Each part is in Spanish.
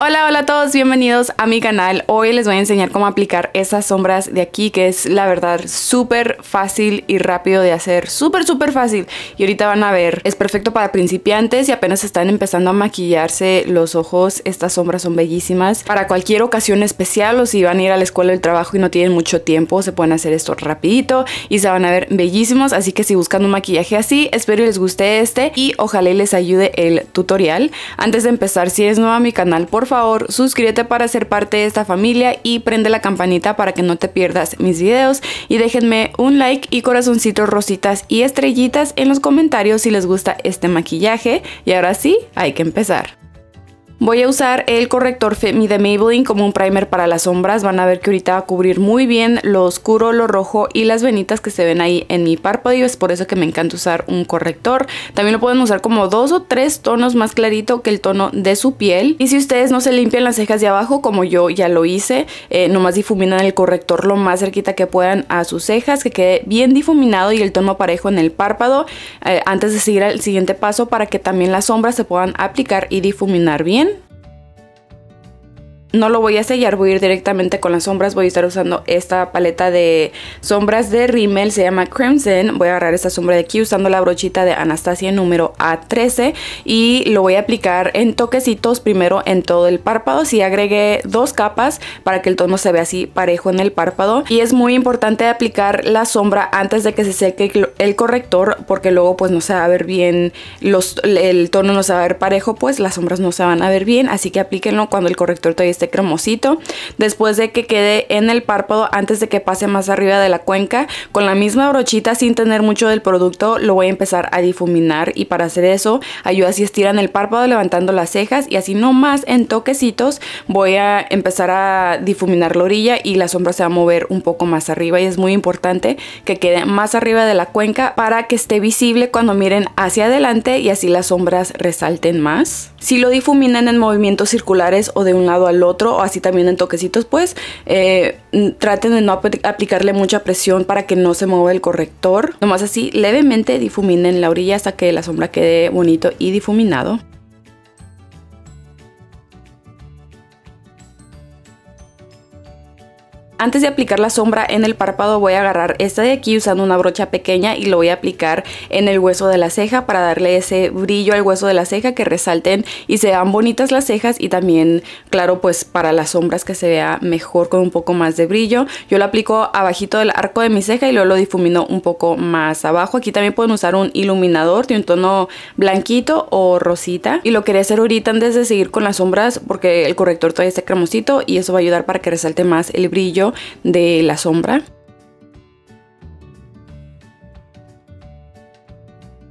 Hola, hola a todos, bienvenidos a mi canal. Hoy les voy a enseñar cómo aplicar esas sombras de aquí, que es la verdad súper fácil y rápido de hacer. Súper, súper fácil. Y ahorita van a ver, es perfecto para principiantes y apenas están empezando a maquillarse los ojos. Estas sombras son bellísimas. Para cualquier ocasión especial o si van a ir a la escuela o trabajo y no tienen mucho tiempo, se pueden hacer esto rapidito y se van a ver bellísimos. Así que si buscan un maquillaje así, espero les guste este y ojalá les ayude el tutorial. Antes de empezar, si es nuevo a mi canal, por favor suscríbete para ser parte de esta familia y prende la campanita para que no te pierdas mis videos y déjenme un like y corazoncitos rositas y estrellitas en los comentarios si les gusta este maquillaje y ahora sí hay que empezar. Voy a usar el corrector Femi de Maybelline como un primer para las sombras. Van a ver que ahorita va a cubrir muy bien lo oscuro, lo rojo y las venitas que se ven ahí en mi párpado. Es por eso que me encanta usar un corrector. También lo pueden usar como dos o tres tonos más clarito que el tono de su piel. Y si ustedes no se limpian las cejas de abajo, como yo ya lo hice, eh, nomás difuminan el corrector lo más cerquita que puedan a sus cejas, que quede bien difuminado y el tono parejo en el párpado eh, antes de seguir al siguiente paso para que también las sombras se puedan aplicar y difuminar bien no lo voy a sellar, voy a ir directamente con las sombras. Voy a estar usando esta paleta de sombras de Rimmel, se llama Crimson. Voy a agarrar esta sombra de aquí usando la brochita de Anastasia número A13 y lo voy a aplicar en toquecitos primero en todo el párpado. Si agregué dos capas para que el tono se vea así parejo en el párpado. Y es muy importante aplicar la sombra antes de que se seque el corrector porque luego pues no se va a ver bien, los, el tono no se va a ver parejo, pues las sombras no se van a ver bien. Así que aplíquenlo cuando el corrector todavía este cremosito, después de que quede en el párpado antes de que pase más arriba de la cuenca, con la misma brochita sin tener mucho del producto lo voy a empezar a difuminar y para hacer eso ayuda si estiran el párpado levantando las cejas y así más en toquecitos voy a empezar a difuminar la orilla y la sombra se va a mover un poco más arriba y es muy importante que quede más arriba de la cuenca para que esté visible cuando miren hacia adelante y así las sombras resalten más. Si lo difuminan en movimientos circulares o de un lado al otro otro, o así también en toquecitos, pues eh, traten de no aplicarle mucha presión para que no se mueva el corrector. Nomás así, levemente difuminen la orilla hasta que la sombra quede bonito y difuminado. Antes de aplicar la sombra en el párpado voy a agarrar esta de aquí usando una brocha pequeña y lo voy a aplicar en el hueso de la ceja para darle ese brillo al hueso de la ceja que resalten y sean bonitas las cejas y también claro pues para las sombras que se vea mejor con un poco más de brillo. Yo lo aplico abajito del arco de mi ceja y luego lo difumino un poco más abajo. Aquí también pueden usar un iluminador de un tono blanquito o rosita y lo quería hacer ahorita antes de seguir con las sombras porque el corrector todavía está cremosito y eso va a ayudar para que resalte más el brillo de la sombra.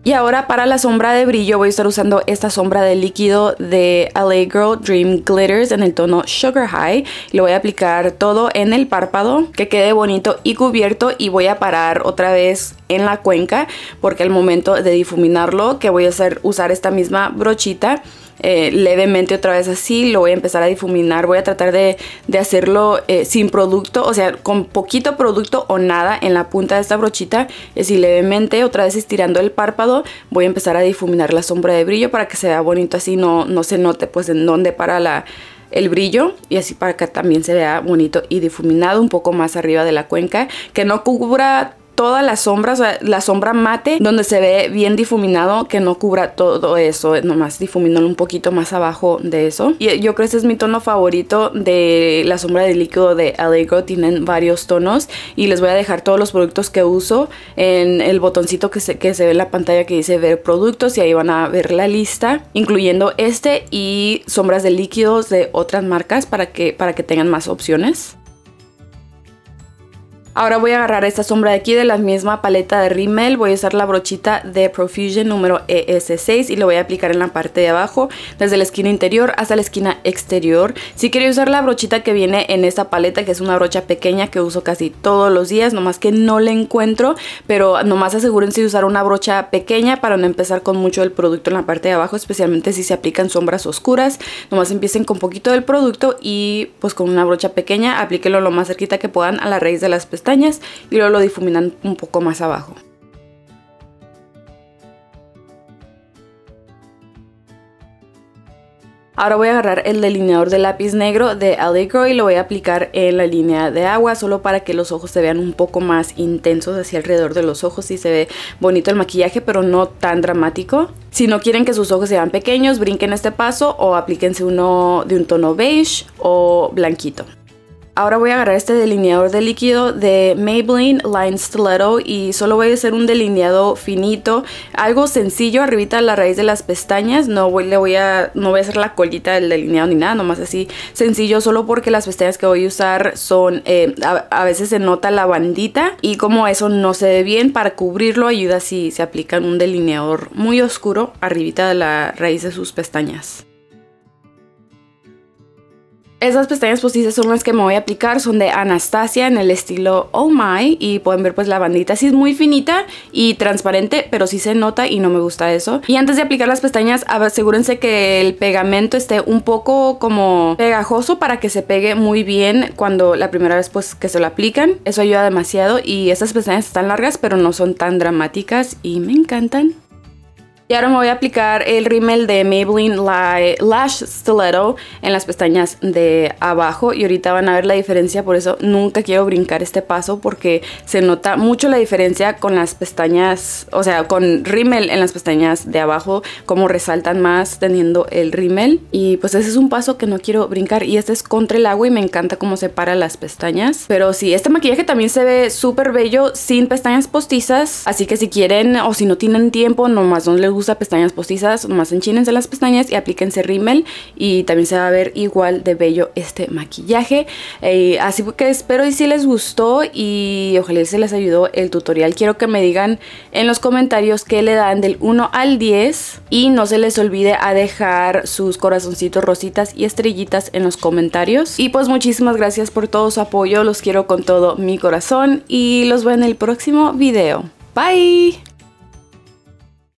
Y ahora para la sombra de brillo voy a estar usando esta sombra de líquido de Allegro Dream Glitters en el tono Sugar High. Lo voy a aplicar todo en el párpado, que quede bonito y cubierto y voy a parar otra vez en la cuenca porque al momento de difuminarlo que voy a hacer, usar esta misma brochita eh, levemente otra vez así, lo voy a empezar a difuminar, voy a tratar de, hacerlo eh, sin producto, o sea, con poquito producto o nada en la punta de esta brochita, y eh, si levemente, otra vez estirando el párpado, voy a empezar a difuminar la sombra de brillo para que se vea bonito así, no, no se note pues en dónde para la, el brillo y así para que también se vea bonito y difuminado un poco más arriba de la cuenca que no cubra todas la sombras, la sombra mate, donde se ve bien difuminado, que no cubra todo eso, eh, nomás difuminarlo un poquito más abajo de eso. Y eh, yo creo que es mi tono favorito de la sombra de líquido de Allegro, tienen varios tonos y les voy a dejar todos los productos que uso en el botoncito que se, que se ve en la pantalla que dice ver productos y ahí van a ver la lista, incluyendo este y sombras de líquidos de otras marcas para que, para que tengan más opciones. Ahora voy a agarrar esta sombra de aquí de la misma paleta de Rimmel. Voy a usar la brochita de Profusion número ES6 y lo voy a aplicar en la parte de abajo, desde la esquina interior hasta la esquina exterior. Si quería usar la brochita que viene en esta paleta, que es una brocha pequeña que uso casi todos los días, nomás que no la encuentro, pero nomás asegúrense de usar una brocha pequeña para no empezar con mucho del producto en la parte de abajo, especialmente si se aplican sombras oscuras. Nomás empiecen con poquito del producto y pues con una brocha pequeña aplíquenlo lo más cerquita que puedan a la raíz de las pestañas y luego lo difuminan un poco más abajo. Ahora voy a agarrar el delineador de lápiz negro de Allegro y lo voy a aplicar en la línea de agua solo para que los ojos se vean un poco más intensos hacia alrededor de los ojos y se ve bonito el maquillaje pero no tan dramático. Si no quieren que sus ojos sean pequeños, brinquen este paso o aplíquense uno de un tono beige o blanquito. Ahora voy a agarrar este delineador de líquido de Maybelline Line Stiletto y solo voy a hacer un delineado finito, algo sencillo arribita a la raíz de las pestañas, no voy, le voy a, no voy a hacer la colita del delineado ni nada, nomás así sencillo, solo porque las pestañas que voy a usar son, eh, a, veces se nota la bandita y como eso no se ve bien, para cubrirlo ayuda si se aplican un delineador muy oscuro arribita de la raíz de sus pestañas. Esas pestañas postizas pues, son las que me voy a aplicar, son de Anastasia en el estilo Oh My y pueden ver pues la bandita, sí es muy finita y transparente, pero sí se nota y no me gusta eso. Y antes de aplicar las pestañas asegúrense que el pegamento esté un poco como pegajoso para que se pegue muy bien cuando la primera vez pues que se lo aplican, eso ayuda demasiado y estas pestañas están largas pero no son tan dramáticas y me encantan. Y ahora me voy a aplicar el rímel de Maybelline Lash Stiletto en las pestañas de abajo y ahorita van a ver la diferencia, por eso nunca quiero brincar este paso porque se nota mucho la diferencia con las pestañas, o sea, con rímel en las pestañas de abajo, como resaltan más teniendo el rímel y pues ese es un paso que no quiero brincar y este es contra el agua y me encanta cómo separa las pestañas, pero sí, este maquillaje también se ve súper bello sin pestañas postizas, así que si quieren o si no tienen tiempo, nomás no les Usa pestañas postizas, nomás enchínense las pestañas y aplíquense rímel y también se va a ver igual de bello este maquillaje. Eh, así que espero y si les gustó y ojalá se les ayudó el tutorial. Quiero que me digan en los comentarios qué le dan del 1 al 10 y no se les olvide a dejar sus corazoncitos rositas y estrellitas en los comentarios. Y pues muchísimas gracias por todo su apoyo, los quiero con todo mi corazón y los veo en el próximo video. Bye!